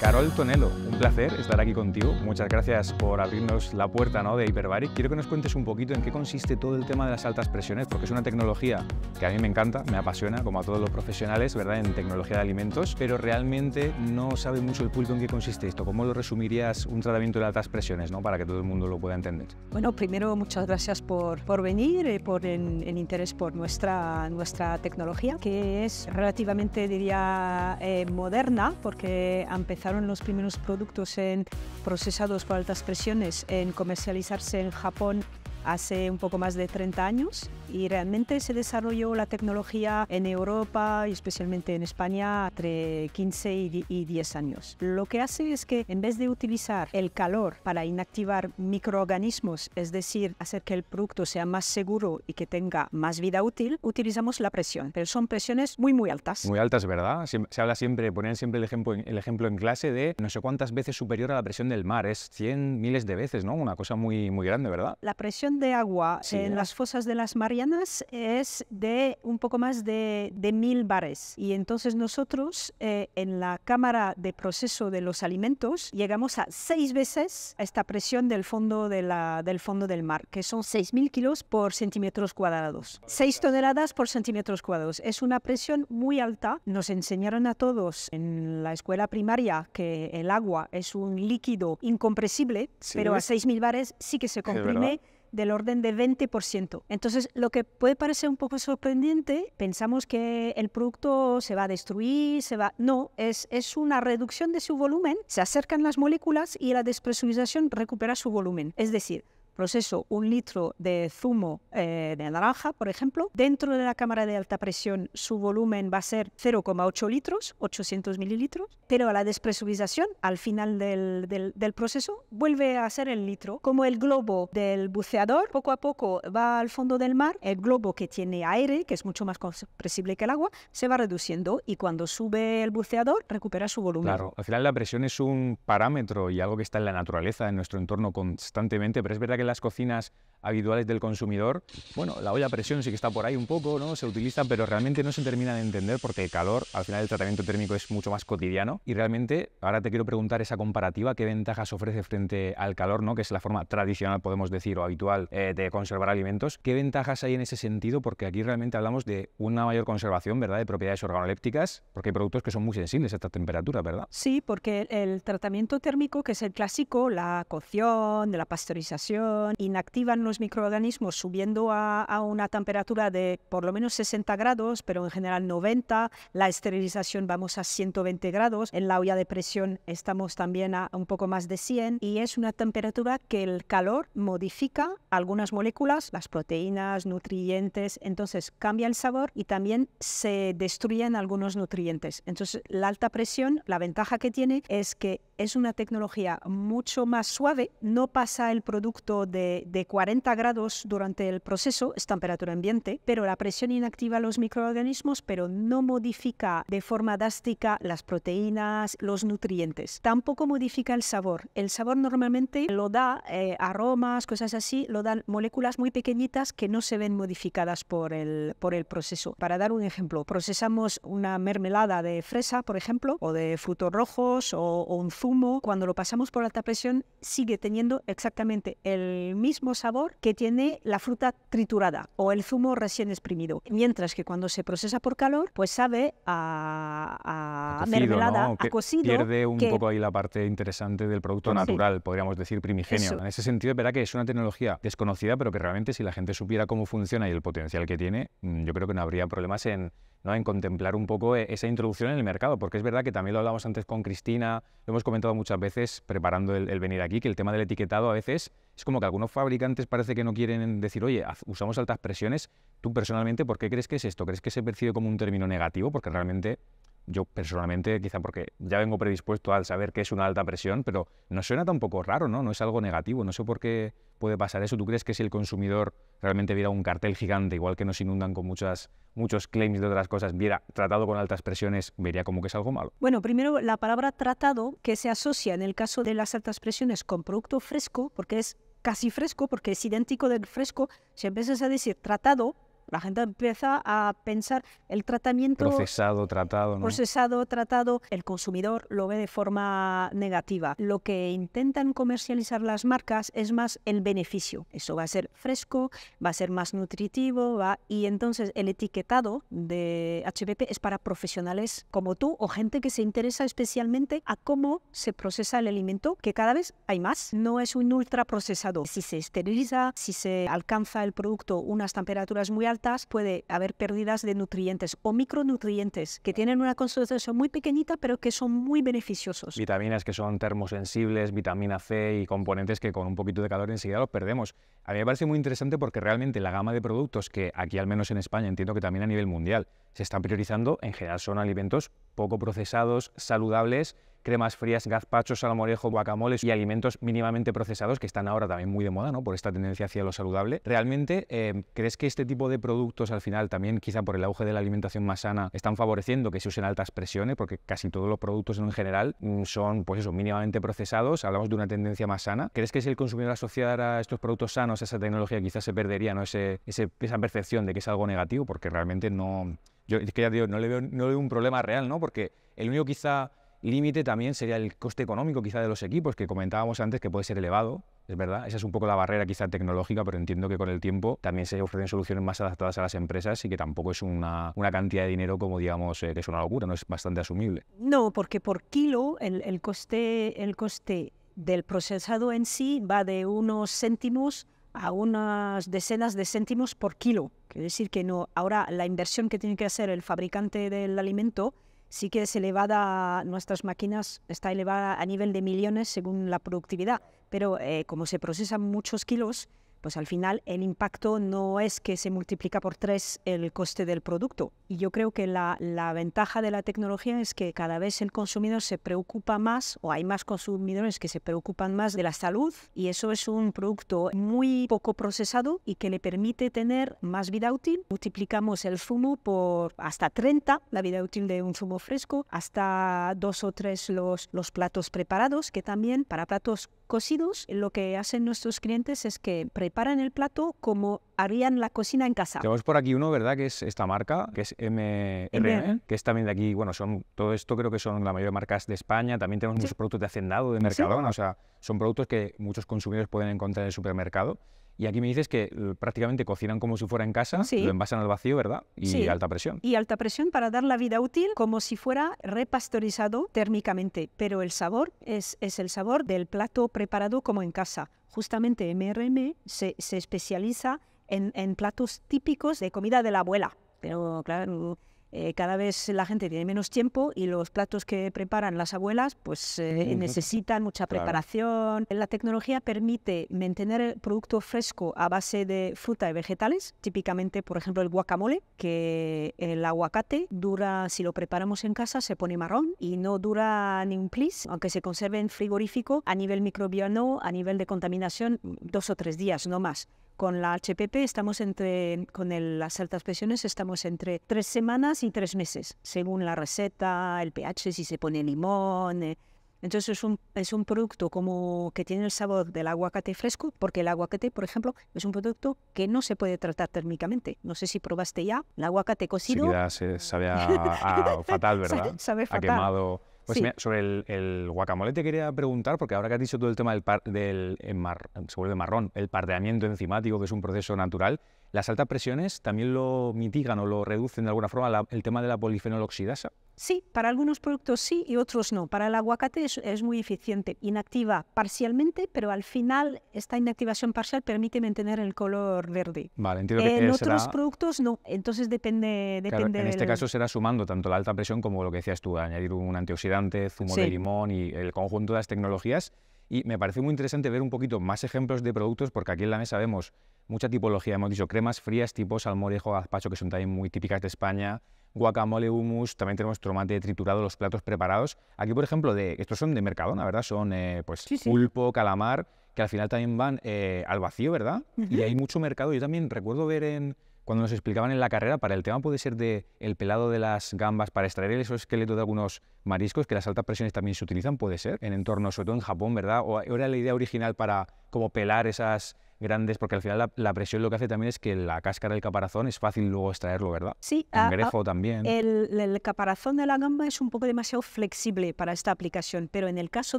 Carol Tonelo, un placer estar aquí contigo. Muchas gracias por abrirnos la puerta ¿no? de Hyperbaric. Quiero que nos cuentes un poquito en qué consiste todo el tema de las altas presiones, porque es una tecnología que a mí me encanta, me apasiona, como a todos los profesionales, ¿verdad?, en tecnología de alimentos, pero realmente no sabe mucho el público en qué consiste esto. ¿Cómo lo resumirías un tratamiento de altas presiones, ¿no? para que todo el mundo lo pueda entender? Bueno, primero, muchas gracias por, venir, eh, por el, interés por nuestra, nuestra tecnología, que es relativamente, diría, eh, moderna, porque ha empezado los primeros productos en procesados por altas presiones en comercializarse en Japón hace un poco más de 30 años y realmente se desarrolló la tecnología en Europa y especialmente en España entre 15 y 10 años. Lo que hace es que en vez de utilizar el calor para inactivar microorganismos, es decir, hacer que el producto sea más seguro y que tenga más vida útil, utilizamos la presión, pero son presiones muy muy altas. Muy altas, ¿verdad? se habla siempre, ponen siempre el ejemplo, el ejemplo en clase de no sé cuántas veces superior a la presión del mar, es 100 miles de veces, ¿no? Una cosa muy muy grande, ¿verdad? La presión de agua en ¿eh? las fosas de las Marianas es de un poco más de, de mil bares. Y entonces nosotros eh, en la cámara de proceso de los alimentos llegamos a seis veces a esta presión del fondo, de la, del, fondo del mar, que son seis mil kilos por centímetros cuadrados. Seis toneladas por centímetros cuadrados. Es una presión muy alta. Nos enseñaron a todos en la escuela primaria que el agua es un líquido incompresible, pero a seis mil bares sí que se comprime del orden de 20%. Entonces, lo que puede parecer un poco sorprendente, pensamos que el producto se va a destruir, se va... No, es, es una reducción de su volumen, se acercan las moléculas y la despresurización recupera su volumen. Es decir, proceso un litro de zumo eh, de naranja, por ejemplo. Dentro de la cámara de alta presión su volumen va a ser 0,8 litros, 800 mililitros, pero a la despresurización, al final del, del, del, proceso, vuelve a ser el litro. Como el globo del buceador, poco a poco va al fondo del mar, el globo que tiene aire, que es mucho más compresible que el agua, se va reduciendo y cuando sube el buceador recupera su volumen. Claro, al final la presión es un parámetro y algo que está en la naturaleza, en nuestro entorno constantemente, pero es verdad que las cocinas habituales del consumidor. Bueno, la olla a presión sí que está por ahí un poco, ¿no? Se utiliza, pero realmente no se termina de entender porque el calor, al final el tratamiento térmico es mucho más cotidiano. Y realmente, ahora te quiero preguntar esa comparativa, ¿qué ventajas ofrece frente al calor, ¿no? Que es la forma tradicional, podemos decir, o habitual eh, de conservar alimentos. ¿Qué ventajas hay en ese sentido? Porque aquí realmente hablamos de una mayor conservación, ¿verdad? De propiedades organolépticas, porque hay productos que son muy sensibles a esta temperatura, ¿verdad? Sí, porque el tratamiento térmico, que es el clásico, la cocción, la pasteurización, inactivan los microorganismos subiendo a, a, una temperatura de por lo menos 60 grados, pero en general 90. La esterilización vamos a 120 grados. En la olla de presión estamos también a un poco más de 100. Y es una temperatura que el calor modifica algunas moléculas, las proteínas, nutrientes. Entonces cambia el sabor y también se destruyen algunos nutrientes. Entonces la alta presión, la ventaja que tiene es que es una tecnología mucho más suave, no pasa el producto de, 40 grados durante el proceso, es temperatura ambiente, pero la presión inactiva los microorganismos, pero no modifica de forma drástica las proteínas, los nutrientes. Tampoco modifica el sabor. El sabor normalmente lo da eh, aromas, cosas así, lo dan moléculas muy pequeñitas que no se ven modificadas por el, por el proceso. Para dar un ejemplo, procesamos una mermelada de fresa, por ejemplo, o de frutos rojos o, un zumo, cuando lo pasamos por alta presión, sigue teniendo exactamente el mismo sabor que tiene la fruta triturada o el zumo recién exprimido. Mientras que cuando se procesa por calor, pues sabe a, a, a mermelada, a cocido. Pierde un poco ahí la parte interesante del producto natural, podríamos decir primigenio. En ese sentido, verá que es una tecnología desconocida, pero que realmente si la gente supiera cómo funciona y el potencial que tiene, mm, yo creo que no habría problemas en en contemplar un poco e-, esa introducción en el mercado, porque es verdad que también lo hablamos antes con Cristina, lo hemos comentado muchas veces preparando el, el venir aquí, que el tema del etiquetado a veces es como que algunos fabricantes parece que no quieren decir, oye, usamos altas presiones, tú personalmente, ¿por qué crees que es esto? ¿Crees que se percibe como un término negativo? Porque realmente yo personalmente, quizá porque ya vengo predispuesto al saber que es una alta presión, pero no suena tampoco raro, ¿no? No es algo negativo. No sé por qué puede pasar eso. ¿Tú crees que si el consumidor realmente viera un cartel gigante, igual que nos inundan con muchas, muchos claims de otras cosas, viera tratado con altas presiones, vería como que es algo malo? Bueno, primero la palabra tratado, que se asocia en el caso de las altas presiones con producto fresco, porque es casi fresco, porque es idéntico del fresco, si empiezas a decir tratado, la gente empieza a pensar el tratamiento... Procesado, tratado. Procesado, tratado. El consumidor lo ve de forma negativa. Lo que intentan comercializar las marcas es más el beneficio. Eso va a ser fresco, va a ser más nutritivo, va... y entonces el etiquetado de HPP es para profesionales como tú o gente que se interesa especialmente a cómo se procesa el alimento, que cada vez hay más. No es un ultraprocesado. Si se esteriliza, si se alcanza el producto unas temperaturas muy altas, puede haber pérdidas de nutrientes o micronutrientes que tienen una concentración muy pequeñita pero que son muy beneficiosos. Vitaminas que son termosensibles, vitamina C y componentes que con un poquito de calor enseguida los perdemos. A mí me parece muy interesante porque realmente la gama de productos que aquí al menos en España, entiendo que también a nivel mundial, se están priorizando, en general son alimentos poco procesados, saludables cremas frías, gazpachos, salmorejo, guacamoles y alimentos mínimamente procesados que están ahora también muy de moda, ¿no? Por esta tendencia hacia lo saludable. ¿Realmente eh, crees que este tipo de productos al final también quizá por el auge de la alimentación más sana están favoreciendo que se usen altas presiones? Porque casi todos los productos en general mm, son, pues eso, mínimamente procesados. Hablamos de una tendencia más sana. ¿Crees que si el consumidor asociara estos productos sanos, a esa tecnología, quizás se perdería, ¿no? esa percepción de que es algo negativo porque realmente no... Yo es que ya digo, no le veo, no le veo un problema real, ¿no? Porque el único quizá límite también sería el coste económico quizá de los equipos, que comentábamos antes que puede ser elevado, es verdad, esa es un poco la barrera quizá tecnológica, pero entiendo que con el tiempo también se ofrecen soluciones más adaptadas a las empresas y que tampoco es una, cantidad de dinero como digamos eh, que es una locura, no es bastante asumible. No, porque por kilo el, coste, el coste del procesado en sí va de unos céntimos a unas decenas de céntimos por kilo. es decir que no, ahora la inversión que tiene que hacer el fabricante del alimento sí que es elevada, nuestras máquinas está elevada a nivel de millones según la productividad, pero eh, como se procesan muchos kilos, pues al final el impacto no es que se multiplica por tres el coste del producto. Y yo creo que la, ventaja de la tecnología es que cada vez el consumidor se preocupa más o hay más consumidores que se preocupan más de la salud y eso es un producto muy poco procesado y que le permite tener más vida útil. Multiplicamos el zumo por hasta 30, la vida útil de un zumo fresco, hasta dos o tres los, los platos preparados, que también para platos cocidos lo que hacen nuestros clientes es que preparan el plato como harían la cocina en casa. Tenemos por aquí uno, ¿verdad? Que es esta marca, que es MRM, que es también de aquí. Bueno, son todo esto creo que son la mayoría de marcas de España. También tenemos muchos productos de Hacendado, de Mercadona. O sea, son productos que muchos consumidores pueden encontrar en el supermercado. Y aquí me dices que eh, prácticamente cocinan como si fuera en casa, lo envasan al vacío, ¿verdad? Y alta presión. Y alta presión para dar la vida útil como si fuera repastorizado térmicamente. Pero el sabor es, el sabor del plato preparado como en casa. Justamente MRM se, especializa en, en platos típicos de comida de la abuela. Pero claro eh, cada vez la gente tiene menos tiempo y los platos que preparan las abuelas pues eh, necesitan mucha preparación. La tecnología permite mantener el producto fresco a base de fruta y vegetales, típicamente por ejemplo el guacamole, que el aguacate dura, si lo preparamos en casa, se pone marrón y no dura ni un plis, aunque se conserve en frigorífico a nivel microbiano, a nivel de contaminación, dos o tres días, no más. Con la HPP estamos entre, con las altas presiones estamos entre tres semanas y tres meses, según la receta, el pH, si se pone limón. Eh. Entonces es un, es un producto como que tiene el sabor del aguacate fresco, porque el aguacate, por ejemplo, es un producto que no se puede tratar térmicamente. No sé si probaste ya el aguacate cocido. Sí, se sabe fatal, ¿verdad? Sabe, sabe fatal. Ha quemado. Pues sobre el, guacamole te quería preguntar, porque ahora que has dicho todo el tema del, par, del mar, se vuelve marrón, el pardeamiento enzimático, que es un proceso natural, ¿las altas presiones también lo mitigan o lo reducen de alguna forma el tema de la polifenol oxidasa? Sí, para algunos productos sí y otros no. Para el aguacate es, muy eficiente. Inactiva parcialmente, pero al final esta inactivación parcial permite mantener el color verde. Vale, entiendo que en otros productos no. Entonces depende, En este caso será sumando tanto la alta presión como lo que decías tú, añadir un antioxidante, zumo de limón y el conjunto de las tecnologías. Y me parece muy interesante ver un poquito más ejemplos de productos, porque aquí en la mesa vemos mucha tipología. Hemos dicho cremas frías tipo salmorejo, gazpacho, que son también muy típicas de España guacamole, hummus, también tenemos tomate triturado, los platos preparados. Aquí, por ejemplo, de, estos son de Mercadona, ¿verdad? Son eh, pues pulpo, calamar, que al final también van eh, al vacío, ¿verdad? Y hay mucho mercado. Yo también recuerdo ver en, cuando nos explicaban en la carrera, para el tema puede ser de el pelado de las gambas, para extraer el esqueleto de algunos mariscos, que las altas presiones también se utilizan, puede ser, en entornos, sobre todo en Japón, ¿verdad? O era la idea original para como pelar esas grandes, porque al final la, presión lo que hace también es que la cáscara del caparazón es fácil luego extraerlo, ¿verdad? Sí, ah, ah, también. El, el, caparazón de la gamba es un poco demasiado flexible para esta aplicación, pero en el caso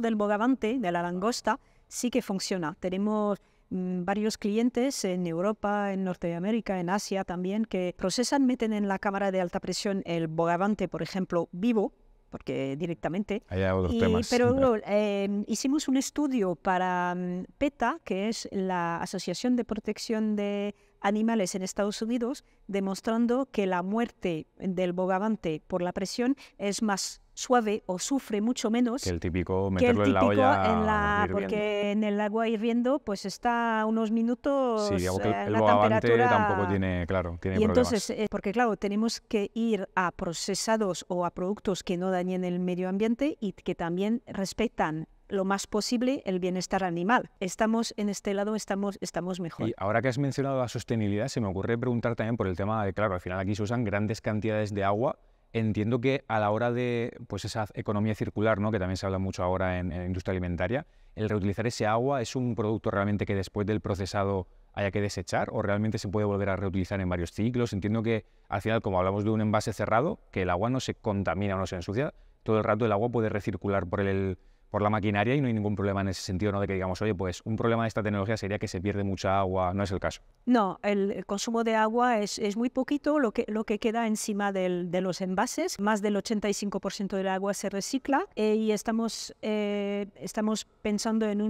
del bogavante, de la langosta, sí que funciona. Tenemos Mm, varios clientes en Europa, en Norteamérica, en Asia también, que procesan, meten en la cámara de alta presión el bogavante, por ejemplo, vivo, porque directamente. Hay otros temas. Pero em, hicimos un estudio para mm, PETA, que es la Asociación de Protección de Animales en Estados Unidos, demostrando que la muerte del bogavante por la presión es más suave o sufre mucho menos que el típico meterlo en la olla porque en el agua hirviendo pues está unos minutos sí, el, eh, el temperatura tampoco tiene claro tiene y entonces eh, porque claro tenemos que ir a procesados o a productos que no dañen el medio ambiente y que también respetan lo más posible el bienestar animal. Estamos en este lado, estamos, estamos mejor. Y ahora que has mencionado la sostenibilidad, se me ocurre preguntar también por el tema de, claro, al final aquí se usan grandes cantidades de agua Entiendo que a la hora de pues esa economía circular, ¿no? que también se habla mucho ahora en, la industria alimentaria, el reutilizar ese agua es un producto realmente que después del procesado haya que desechar o realmente se puede volver a reutilizar en varios ciclos. Entiendo que al final, como hablamos de un envase cerrado, que el agua no se contamina o no se ensucia, todo el rato el agua puede recircular por el, por la maquinaria y no hay ningún problema en ese sentido, ¿no? De que digamos, oye, pues un problema de esta tecnología sería que se pierde mucha agua, no es el caso. No, el consumo de agua es, muy poquito lo que, lo que queda encima de los envases, más del 85% del agua se recicla eh, y estamos, eh, estamos pensando en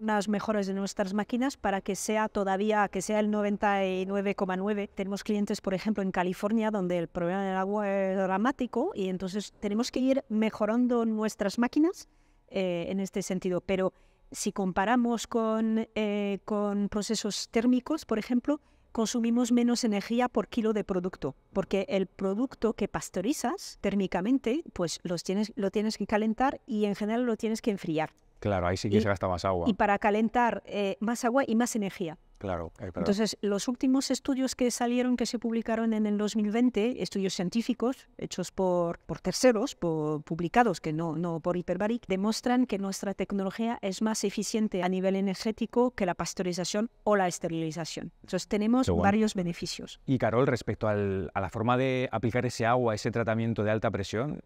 unas mejoras de nuestras máquinas para que sea todavía, que sea el 99,9. Tenemos clientes, por ejemplo, en California, donde el problema del agua es dramático y entonces tenemos que ir mejorando nuestras máquinas eh, en este sentido. Pero si comparamos eh, con, procesos térmicos, por ejemplo, consumimos menos energía por kilo de producto, porque el producto que pasteurizas térmicamente, pues los tienes, lo tienes que calentar y en general lo tienes que enfriar. Claro, ahí sí que se gasta más agua. Y para calentar eh, más agua y más energía. Claro, Entonces, los últimos estudios que salieron, que se publicaron en el 2020, estudios científicos hechos por, por terceros, publicados, que no, no por Hyperbaric, demuestran que nuestra tecnología es más eficiente a nivel energético que la pasteurización o la esterilización. Entonces, tenemos varios beneficios. Y Carol, respecto a la forma de aplicar ese agua, ese tratamiento de alta presión,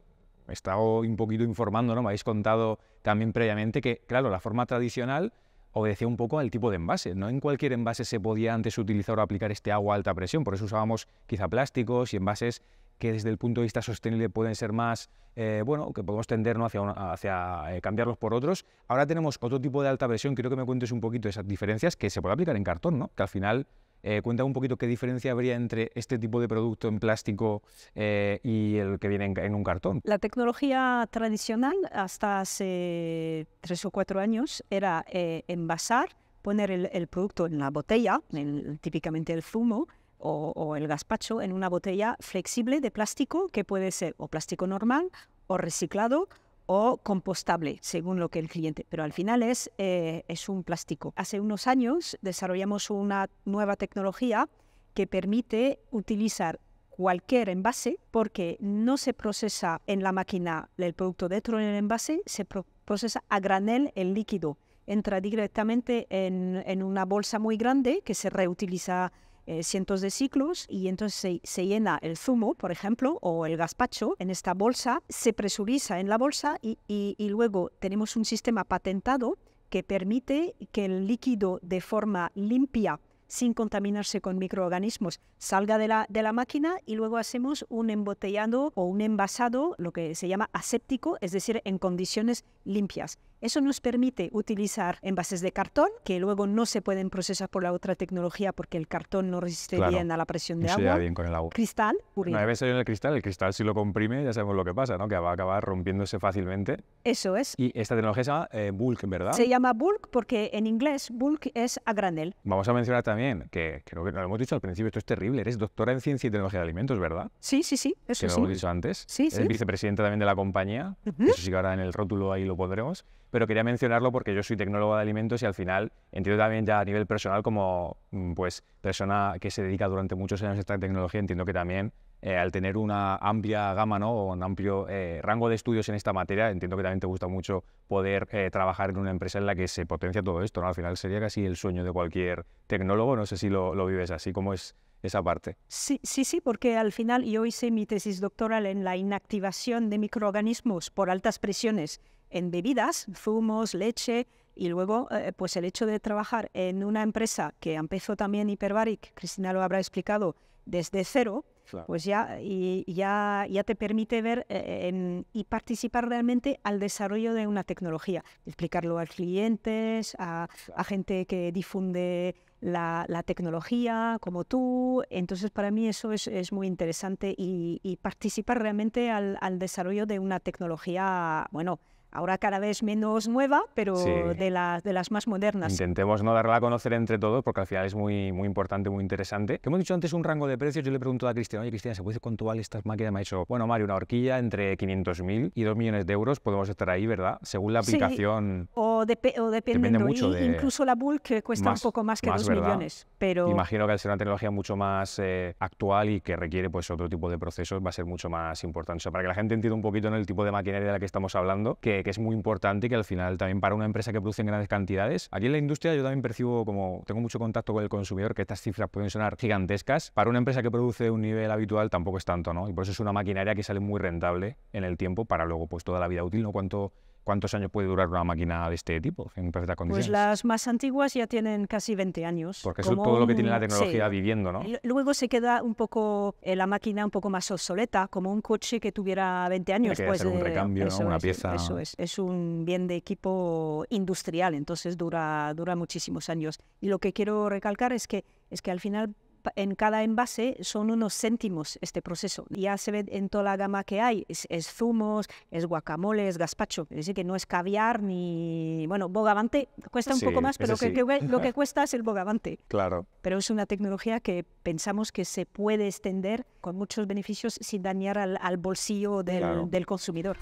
he estado un poquito informando, ¿no? Me habéis contado también previamente que, claro, la forma tradicional obedecía un poco al tipo de envase. No en cualquier envase se podía antes utilizar o aplicar este agua a alta presión, por eso usábamos quizá plásticos y envases que desde el punto de vista sostenible pueden ser más, eh, bueno, que podemos tender hacia, eh, cambiarlos por otros. Ahora tenemos otro tipo de alta presión, quiero que me cuentes un poquito esas diferencias que se puede aplicar en cartón, ¿no? que al final eh, cuenta un poquito qué diferencia habría entre este tipo de producto en plástico eh, y el que viene en, un cartón. La tecnología tradicional hasta hace tres o cuatro años era eh, envasar, poner el, producto en la botella, típicamente el zumo, o, o, el gazpacho en una botella flexible de plástico que puede ser o plástico normal o reciclado o compostable, según lo que el cliente. Pero al final es, eh, es un plástico. Hace unos años desarrollamos una nueva tecnología que permite utilizar cualquier envase porque no se procesa en la máquina el producto dentro del envase, se procesa a granel el líquido. Entra directamente en, en una bolsa muy grande que se reutiliza eh, cientos de ciclos y entonces se, llena el zumo, por ejemplo, o el gazpacho en esta bolsa, se presuriza en la bolsa y, luego tenemos un sistema patentado que permite que el líquido de forma limpia sin contaminarse con microorganismos, salga de la, de la máquina y luego hacemos un embotellado o un envasado, lo que se llama aséptico, es decir, en condiciones limpias. Eso nos permite utilizar envases de cartón que luego no se pueden procesar por la otra tecnología porque el cartón no resiste bien a la presión de agua. Bien con el agua. Cristal. Una no vez en el cristal, el cristal si lo comprime ya sabemos lo que pasa, ¿no? Que va a acabar rompiéndose fácilmente. Eso es. Y esta tecnología se llama eh, bulk, ¿verdad? Se llama bulk porque en inglés bulk es a granel. Vamos a mencionar también que creo que lo hemos dicho al principio, esto es terrible. Eres doctora en ciencia y tecnología de alimentos, ¿verdad? Sí, sí, sí. Eso que lo hemos dicho antes. Sí, Eres también de la compañía. Eso sí que ahora en el rótulo ahí lo pondremos pero quería mencionarlo porque yo soy tecnólogo de alimentos y al final entiendo también ya a nivel personal como mm, pues persona que se dedica durante muchos años a esta tecnología, entiendo que también eh, al tener una amplia gama ¿no? o un amplio eh, rango de estudios en esta materia, entiendo que también te gusta mucho poder eh, trabajar en una empresa en la que se potencia todo esto. Al final sería casi el sueño de cualquier tecnólogo, no sé si lo, vives así, como es esa parte. Sí, sí, sí, porque al final yo hice mi tesis doctoral en la inactivación de microorganismos por altas presiones en bebidas, zumos, leche, y luego, eh, pues el hecho de trabajar en una empresa que empezó también Hiperbaric, Cristina lo habrá explicado, desde cero, pues ya, y, ya, ya te permite ver eh, y participar realmente al desarrollo de una tecnología, explicarlo a clientes, a, gente que difunde la, tecnología, como tú. Entonces, para mí eso es, muy interesante y, participar realmente al desarrollo de una tecnología, bueno, ahora cada vez menos nueva, pero de, de, las más modernas. Intentemos no darla a conocer entre todos, porque al final es muy, muy importante, muy interesante. hemos dicho antes un rango de precios, yo le pregunto a Cristian, oye Cristian, ¿se puede decir cuánto vale estas máquina Me ha dicho, bueno Mario, una horquilla entre 500.000 y 2 millones de euros, podemos estar ahí, ¿verdad? Según la aplicación o, depende mucho Incluso la Bulk cuesta un poco más que más, 2 millones. Pero... Imagino que al ser una tecnología mucho más eh, actual y que requiere pues, otro tipo de procesos, va a ser mucho más importante. para que la gente entienda un poquito en el tipo de maquinaria de la que estamos hablando, que, es muy importante y que al final también para una empresa que produce en grandes cantidades, aquí en la industria yo también percibo, como tengo mucho contacto con el consumidor, que estas cifras pueden sonar gigantescas. Para una empresa que produce un nivel habitual tampoco es tanto, ¿no? Y por eso es una maquinaria que sale muy rentable en el tiempo para luego pues toda la vida útil, ¿no? Cuánto ¿Cuántos años puede durar una máquina de este tipo en perfectas pues condiciones? Pues las más antiguas ya tienen casi 20 años. Porque es todo lo que tiene la tecnología viviendo, ¿no? Luego se queda un poco eh, la máquina un poco más obsoleta, como un coche que tuviera 20 años. Hay que un pues, eh, recambio, una eh, pieza. Eso es, es un bien de equipo industrial, entonces dura, dura muchísimos años. Y lo que quiero recalcar es que, es que al final en cada envase son unos céntimos este proceso. Ya se ve en toda la gama que hay. Es, zumos, es guacamole, es gazpacho. Es decir, que no es caviar ni... Bueno, bogavante cuesta un poco más, pero lo que cuesta es el bogavante. Claro. Pero es una tecnología que pensamos que se puede extender con muchos beneficios sin dañar al, bolsillo del, del consumidor.